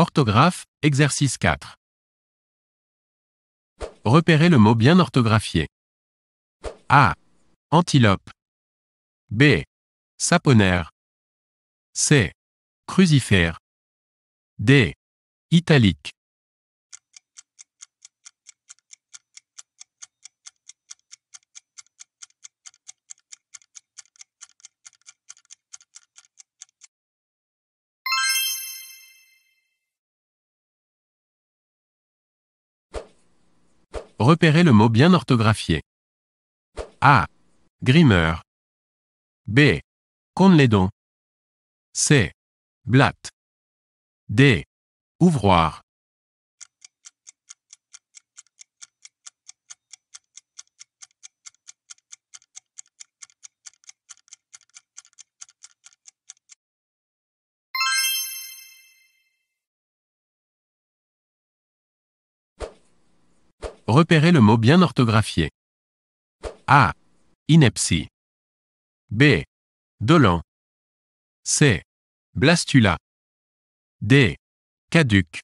Orthographe, exercice 4. Repérez le mot bien orthographié. A. Antilope. B. Saponaire. C. Crucifère. D. Italique. Repérez le mot bien orthographié. A. Grimeur. B. Conlédon. C. Blatt. D. Ouvroir. Repérez le mot bien orthographié. A. Inepsie. B. Dolan. C. Blastula. D. Caduc.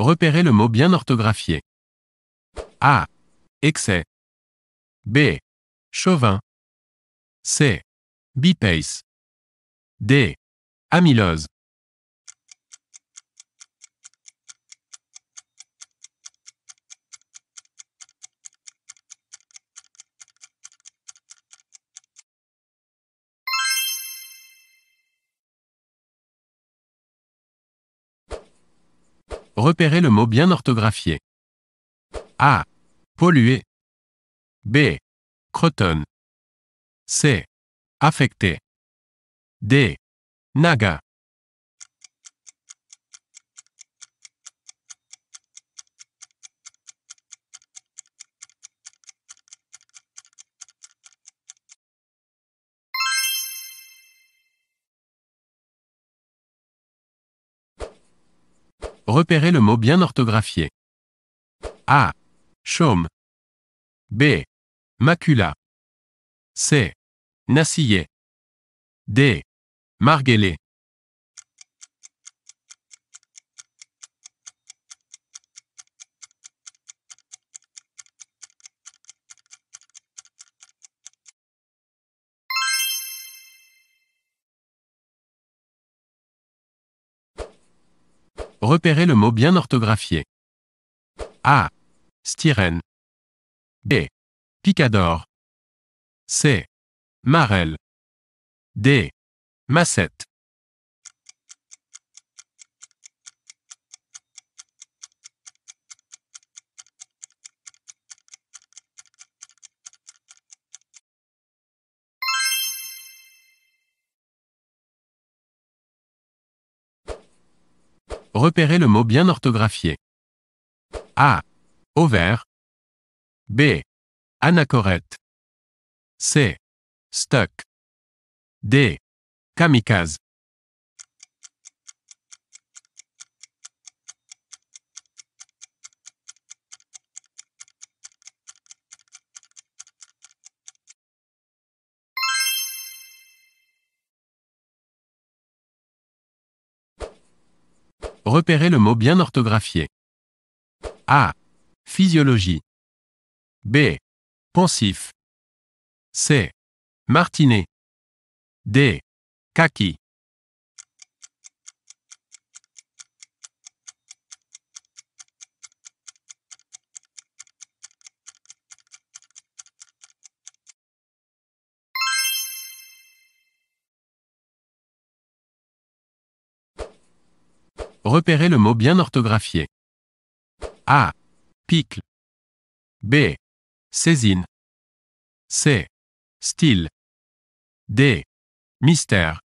Repérez le mot bien orthographié. A. Excès. B. Chauvin. C. pace D. Amylose. Repérez le mot bien orthographié. A. Pollué. B. Croton. C. Affecté. D. Naga. Repérez le mot bien orthographié. A. Chaume. B. Macula. C. Nassillet. D. marguelet Repérez le mot bien orthographié. A. Styrène. B. Picador. C. Marel. D. Massette. Repérez le mot bien orthographié. A. Ovaire. B. Anachorète. C. Stuck. D. Kamikaze. Repérez le mot bien orthographié. A. Physiologie. B. Pensif. C. Martinet. D. Kaki. Repérez le mot bien orthographié. A. Picle. B. Saisine. C. Style. D. Mystère.